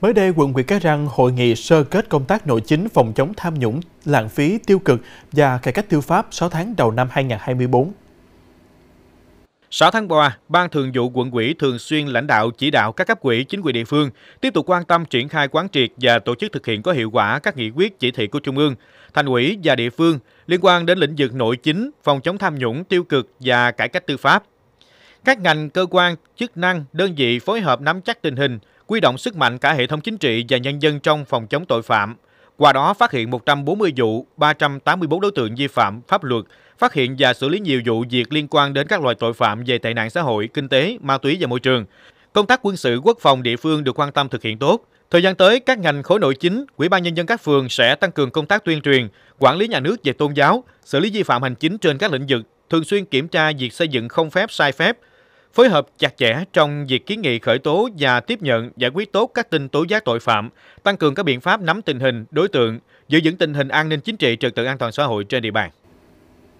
Mới đây, quận Nguyễn Cái Răng hội nghị sơ kết công tác nội chính phòng chống tham nhũng, lãng phí, tiêu cực và cải cách tư pháp 6 tháng đầu năm 2024. 6 tháng qua, Ban Thường vụ quận ủy thường xuyên lãnh đạo chỉ đạo các cấp ủy, chính quyền địa phương tiếp tục quan tâm triển khai quán triệt và tổ chức thực hiện có hiệu quả các nghị quyết chỉ thị của Trung ương, thành ủy và địa phương liên quan đến lĩnh vực nội chính, phòng chống tham nhũng tiêu cực và cải cách tư pháp. Các ngành, cơ quan, chức năng, đơn vị phối hợp nắm chắc tình hình, quy động sức mạnh cả hệ thống chính trị và nhân dân trong phòng chống tội phạm. Qua đó phát hiện 140 vụ, 384 đối tượng vi phạm pháp luật, phát hiện và xử lý nhiều vụ việc liên quan đến các loại tội phạm về tệ nạn xã hội, kinh tế, ma túy và môi trường. Công tác quân sự quốc phòng địa phương được quan tâm thực hiện tốt. Thời gian tới, các ngành khối nội chính, Ủy ban nhân dân các phường sẽ tăng cường công tác tuyên truyền, quản lý nhà nước về tôn giáo, xử lý vi phạm hành chính trên các lĩnh vực, thường xuyên kiểm tra việc xây dựng không phép sai phép, phối hợp chặt chẽ trong việc kiến nghị khởi tố và tiếp nhận giải quyết tốt các tin tố giác tội phạm, tăng cường các biện pháp nắm tình hình, đối tượng, giữ vững tình hình an ninh chính trị, trật tự an toàn xã hội trên địa bàn.